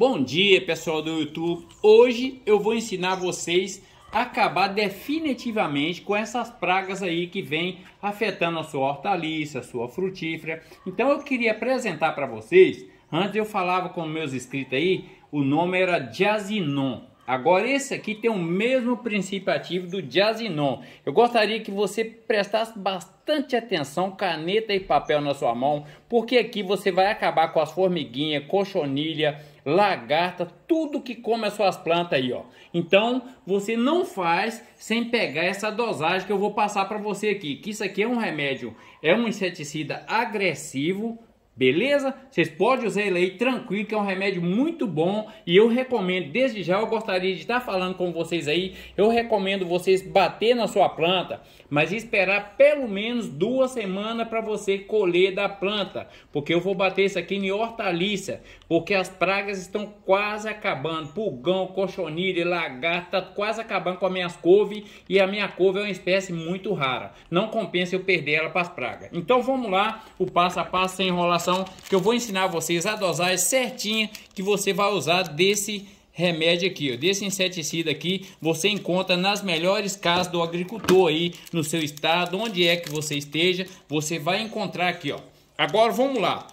Bom dia pessoal do YouTube, hoje eu vou ensinar vocês a acabar definitivamente com essas pragas aí que vem afetando a sua hortaliça, a sua frutífera. Então eu queria apresentar para vocês, antes eu falava com meus inscritos aí, o nome era Jazinon. Agora esse aqui tem o mesmo princípio ativo do diazinon. Eu gostaria que você prestasse bastante atenção, caneta e papel na sua mão, porque aqui você vai acabar com as formiguinhas, cochonilha, lagarta, tudo que come as suas plantas aí, ó. Então, você não faz sem pegar essa dosagem que eu vou passar para você aqui, que isso aqui é um remédio, é um inseticida agressivo, Beleza? Vocês podem usar ele aí tranquilo, que é um remédio muito bom e eu recomendo. Desde já eu gostaria de estar falando com vocês aí. Eu recomendo vocês bater na sua planta, mas esperar pelo menos duas semanas para você colher da planta, porque eu vou bater isso aqui em hortaliça, porque as pragas estão quase acabando. Pulgão, cochonilha, lagarta, quase acabando com as minhas couve e a minha couve é uma espécie muito rara. Não compensa eu perder ela para as pragas. Então vamos lá, o passo a passo sem enrolação que eu vou ensinar vocês a dosagem é certinha que você vai usar desse remédio aqui, ó, desse inseticida aqui, você encontra nas melhores casas do agricultor aí no seu estado, onde é que você esteja, você vai encontrar aqui, ó. Agora vamos lá.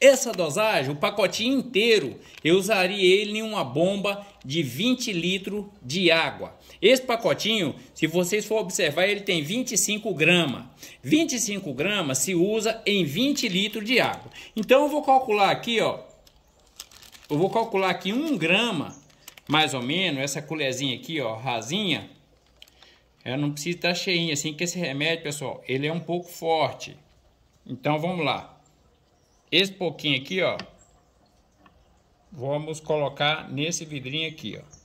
Essa dosagem, o pacotinho inteiro, eu usaria ele em uma bomba de 20 litros de água. Esse pacotinho, se vocês for observar, ele tem 25 gramas. 25 gramas se usa em 20 litros de água. Então eu vou calcular aqui, ó. Eu vou calcular aqui 1 grama, mais ou menos, essa colherzinha aqui, ó, rasinha. Ela é, não precisa estar tá cheinha, assim que esse remédio, pessoal, ele é um pouco forte. Então vamos lá. Esse pouquinho aqui, ó, vamos colocar nesse vidrinho aqui, ó.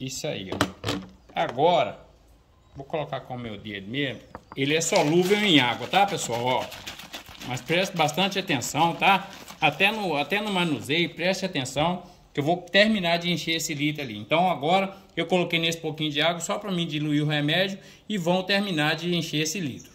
Isso aí, ó. Agora, vou colocar com o meu dedo mesmo. Ele é solúvel em água, tá, pessoal? Ó, mas preste bastante atenção, tá? Até no, até no manuseio, preste atenção que eu vou terminar de encher esse litro ali. Então agora eu coloquei nesse pouquinho de água só para mim diluir o remédio e vão terminar de encher esse litro.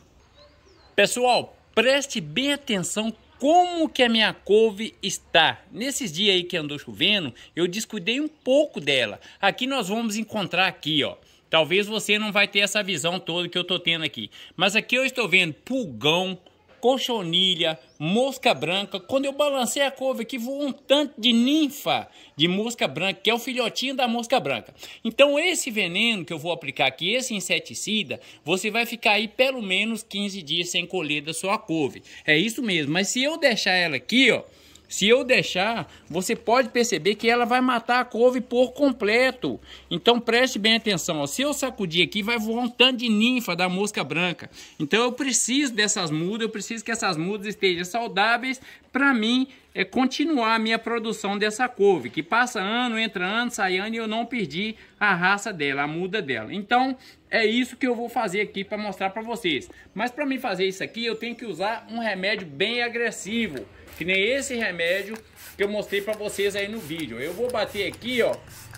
Pessoal, preste bem atenção como que a minha couve está. Nesses dias aí que andou chovendo, eu descuidei um pouco dela. Aqui nós vamos encontrar aqui, ó. Talvez você não vai ter essa visão toda que eu estou tendo aqui. Mas aqui eu estou vendo pulgão, colchonilha, mosca branca. Quando eu balancei a couve aqui, voou um tanto de ninfa de mosca branca, que é o filhotinho da mosca branca. Então, esse veneno que eu vou aplicar aqui, esse inseticida, você vai ficar aí pelo menos 15 dias sem colher da sua couve. É isso mesmo. Mas se eu deixar ela aqui, ó, se eu deixar, você pode perceber que ela vai matar a couve por completo. Então preste bem atenção, ó. se eu sacudir aqui vai voar um tanto de ninfa da mosca branca. Então eu preciso dessas mudas, eu preciso que essas mudas estejam saudáveis para mim é continuar a minha produção dessa couve, que passa ano, entra ano, sai ano e eu não perdi a raça dela, a muda dela. Então, é isso que eu vou fazer aqui para mostrar para vocês. Mas para mim fazer isso aqui, eu tenho que usar um remédio bem agressivo. Que nem esse remédio que eu mostrei para vocês aí no vídeo. Eu vou bater aqui, ó,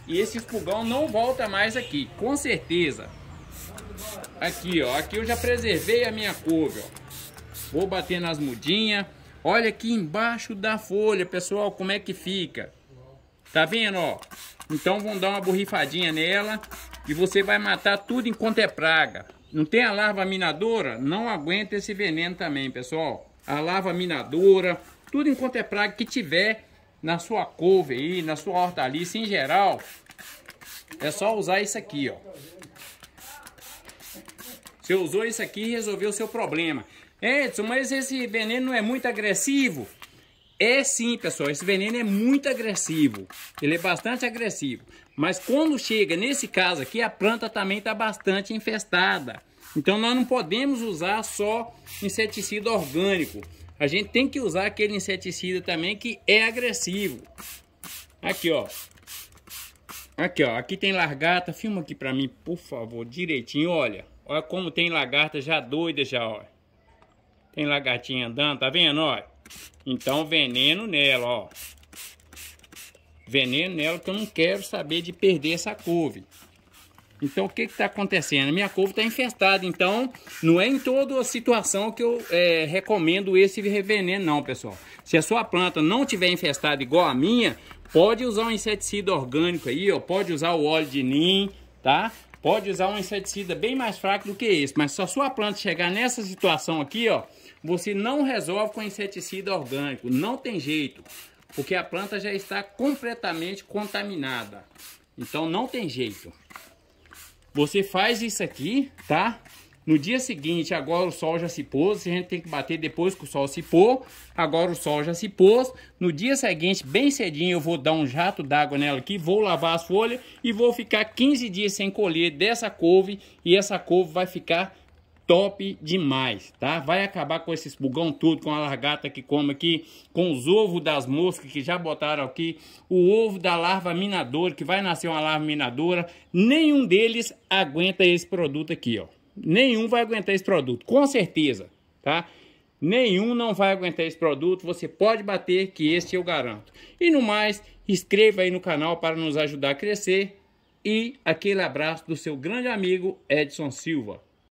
e esse fogão não volta mais aqui, com certeza. Aqui, ó, aqui eu já preservei a minha couve, ó. Vou bater nas mudinhas. Olha aqui embaixo da folha, pessoal, como é que fica. Tá vendo, ó? Então vão dar uma borrifadinha nela e você vai matar tudo enquanto é praga. Não tem a larva minadora? Não aguenta esse veneno também, pessoal. A larva minadora, tudo enquanto é praga que tiver na sua couve aí, na sua hortaliça em geral, é só usar isso aqui, ó. Você usou isso aqui e resolveu o seu problema. Edson, mas esse veneno não é muito agressivo? É sim, pessoal, esse veneno é muito agressivo. Ele é bastante agressivo. Mas quando chega nesse caso aqui, a planta também está bastante infestada. Então nós não podemos usar só inseticida orgânico a gente tem que usar aquele inseticida também que é agressivo. Aqui, ó. Aqui, ó. Aqui tem lagarta. Filma aqui pra mim, por favor, direitinho. Olha. Olha como tem lagarta já doida já, ó. Tem lagartinha andando, tá vendo, ó? Então, veneno nela, ó. Veneno nela que eu não quero saber de perder essa couve. Então, o que está acontecendo? Minha couve está infestada. Então, não é em toda situação que eu é, recomendo esse reveneno, não, pessoal. Se a sua planta não tiver infestada igual a minha, pode usar um inseticida orgânico aí, ó. Pode usar o óleo de nim, tá? Pode usar um inseticida bem mais fraco do que esse. Mas se a sua planta chegar nessa situação aqui, ó, você não resolve com inseticida orgânico. Não tem jeito. Porque a planta já está completamente contaminada. Então, não tem jeito. Você faz isso aqui, tá? No dia seguinte, agora o sol já se pôs, a gente tem que bater depois que o sol se pôr. Agora o sol já se pôs. No dia seguinte, bem cedinho, eu vou dar um jato d'água nela aqui, vou lavar as folhas e vou ficar 15 dias sem colher dessa couve e essa couve vai ficar top demais, tá? Vai acabar com esses bugão tudo, com a largata que come aqui, com os ovos das moscas que já botaram aqui, o ovo da larva minadora, que vai nascer uma larva minadora, nenhum deles aguenta esse produto aqui, ó. Nenhum vai aguentar esse produto, com certeza, tá? Nenhum não vai aguentar esse produto, você pode bater que este eu garanto. E no mais, inscreva aí no canal para nos ajudar a crescer e aquele abraço do seu grande amigo Edson Silva.